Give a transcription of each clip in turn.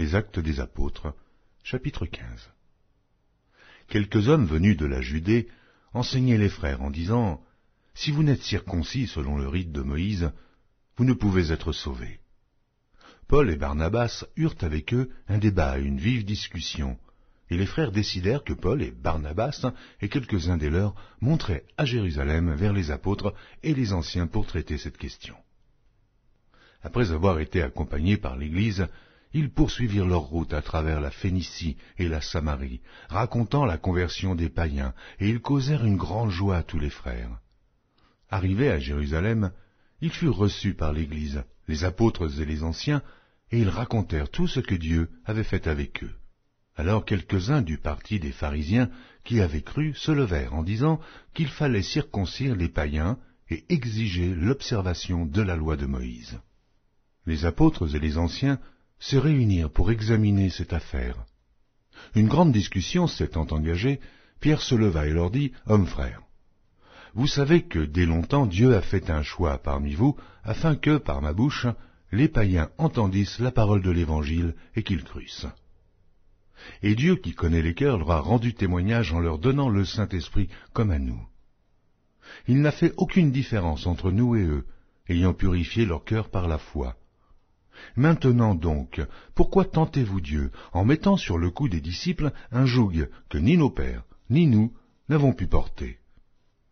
Les Actes des Apôtres, chapitre 15. Quelques hommes venus de la Judée enseignaient les frères en disant Si vous n'êtes circoncis selon le rite de Moïse, vous ne pouvez être sauvés. Paul et Barnabas eurent avec eux un débat, une vive discussion, et les frères décidèrent que Paul et Barnabas et quelques-uns des leurs montraient à Jérusalem vers les apôtres et les anciens pour traiter cette question. Après avoir été accompagnés par l'Église, ils poursuivirent leur route à travers la Phénicie et la Samarie, racontant la conversion des païens, et ils causèrent une grande joie à tous les frères. Arrivés à Jérusalem, ils furent reçus par l'Église, les apôtres et les anciens, et ils racontèrent tout ce que Dieu avait fait avec eux. Alors quelques-uns du parti des pharisiens qui avaient cru se levèrent en disant qu'il fallait circoncire les païens et exiger l'observation de la loi de Moïse. Les apôtres et les anciens se réunir pour examiner cette affaire. Une grande discussion s'étant engagée, Pierre se leva et leur dit, Hommes frères, vous savez que dès longtemps Dieu a fait un choix parmi vous, afin que, par ma bouche, les païens entendissent la parole de l'Évangile et qu'ils crussent. Et Dieu qui connaît les cœurs leur a rendu témoignage en leur donnant le Saint-Esprit comme à nous. Il n'a fait aucune différence entre nous et eux, ayant purifié leur cœur par la foi, Maintenant donc, pourquoi tentez-vous Dieu en mettant sur le cou des disciples un joug que ni nos pères, ni nous n'avons pu porter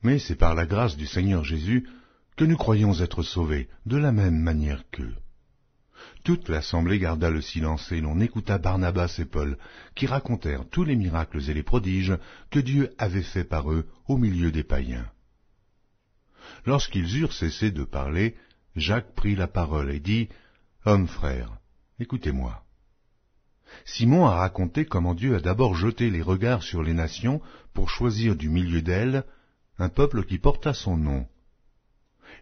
Mais c'est par la grâce du Seigneur Jésus que nous croyons être sauvés de la même manière qu'eux. Toute l'assemblée garda le silence et l'on écouta Barnabas et Paul, qui racontèrent tous les miracles et les prodiges que Dieu avait faits par eux au milieu des païens. Lorsqu'ils eurent cessé de parler, Jacques prit la parole et dit Homme frère, écoutez-moi. Simon a raconté comment Dieu a d'abord jeté les regards sur les nations pour choisir du milieu d'elles un peuple qui porta son nom.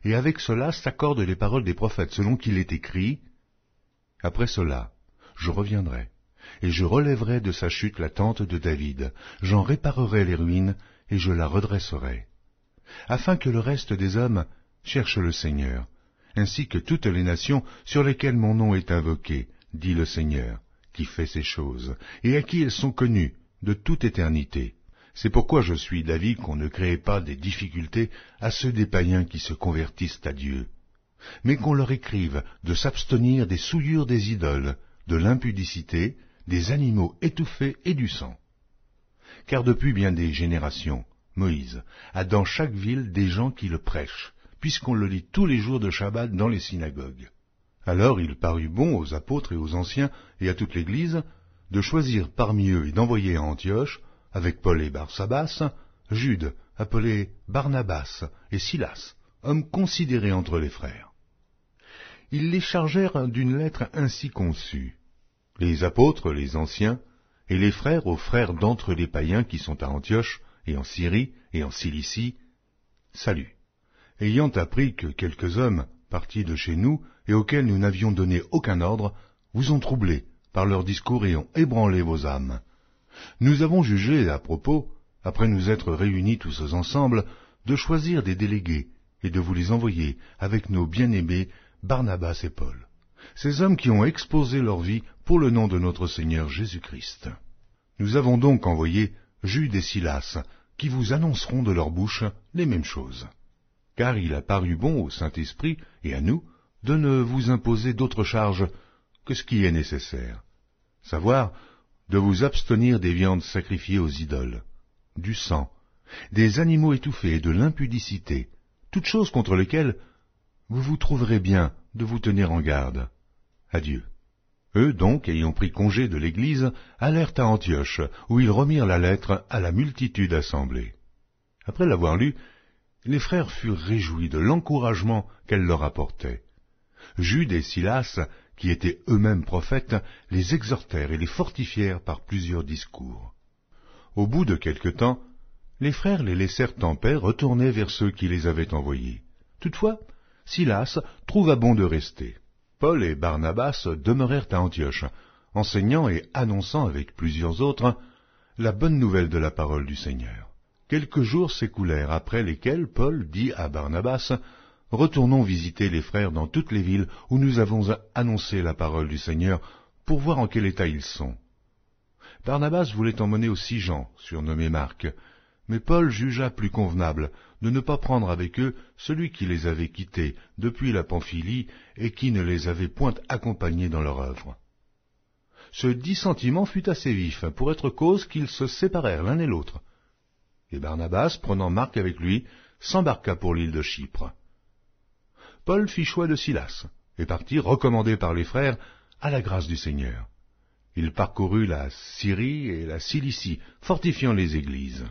Et avec cela s'accordent les paroles des prophètes, selon qu'il est écrit, Après cela, je reviendrai, et je relèverai de sa chute la tente de David, j'en réparerai les ruines, et je la redresserai, afin que le reste des hommes cherche le Seigneur, ainsi que toutes les nations sur lesquelles mon nom est invoqué, dit le Seigneur, qui fait ces choses, et à qui elles sont connues, de toute éternité. C'est pourquoi je suis d'avis qu'on ne crée pas des difficultés à ceux des païens qui se convertissent à Dieu, mais qu'on leur écrive de s'abstenir des souillures des idoles, de l'impudicité, des animaux étouffés et du sang. Car depuis bien des générations, Moïse a dans chaque ville des gens qui le prêchent, puisqu'on le lit tous les jours de Shabbat dans les synagogues. Alors il parut bon aux apôtres et aux anciens et à toute l'Église de choisir parmi eux et d'envoyer à Antioche, avec Paul et Barsabas, Jude, appelé Barnabas, et Silas, hommes considérés entre les frères. Ils les chargèrent d'une lettre ainsi conçue. Les apôtres, les anciens, et les frères aux frères d'entre les païens qui sont à Antioche, et en Syrie, et en Cilicie, salut ayant appris que quelques hommes, partis de chez nous, et auxquels nous n'avions donné aucun ordre, vous ont troublé par leurs discours et ont ébranlé vos âmes. Nous avons jugé à propos, après nous être réunis tous ensemble, de choisir des délégués et de vous les envoyer avec nos bien-aimés Barnabas et Paul, ces hommes qui ont exposé leur vie pour le nom de notre Seigneur Jésus-Christ. Nous avons donc envoyé Jude et Silas, qui vous annonceront de leur bouche les mêmes choses car il a paru bon au Saint-Esprit et à nous de ne vous imposer d'autre charge que ce qui est nécessaire, savoir de vous abstenir des viandes sacrifiées aux idoles, du sang, des animaux étouffés et de l'impudicité, toutes choses contre lesquelles vous vous trouverez bien de vous tenir en garde. Adieu. Eux donc, ayant pris congé de l'Église, allèrent à Antioche, où ils remirent la lettre à la multitude assemblée. Après l'avoir lue, les frères furent réjouis de l'encouragement qu'elle leur apportait. Jude et Silas, qui étaient eux-mêmes prophètes, les exhortèrent et les fortifièrent par plusieurs discours. Au bout de quelque temps, les frères les laissèrent en paix retourner vers ceux qui les avaient envoyés. Toutefois, Silas trouva bon de rester. Paul et Barnabas demeurèrent à Antioche, enseignant et annonçant avec plusieurs autres la bonne nouvelle de la parole du Seigneur. Quelques jours s'écoulèrent, après lesquels Paul dit à Barnabas, Retournons visiter les frères dans toutes les villes où nous avons annoncé la parole du Seigneur, pour voir en quel état ils sont. Barnabas voulait emmener aussi Jean, surnommé Marc, mais Paul jugea plus convenable de ne pas prendre avec eux celui qui les avait quittés depuis la Pamphylie et qui ne les avait point accompagnés dans leur œuvre. Ce dissentiment fut assez vif pour être cause qu'ils se séparèrent l'un et l'autre, et Barnabas, prenant Marc avec lui, s'embarqua pour l'île de Chypre. Paul fit choix de Silas, et partit, recommandé par les frères, à la grâce du Seigneur. Il parcourut la Syrie et la Cilicie, fortifiant les églises.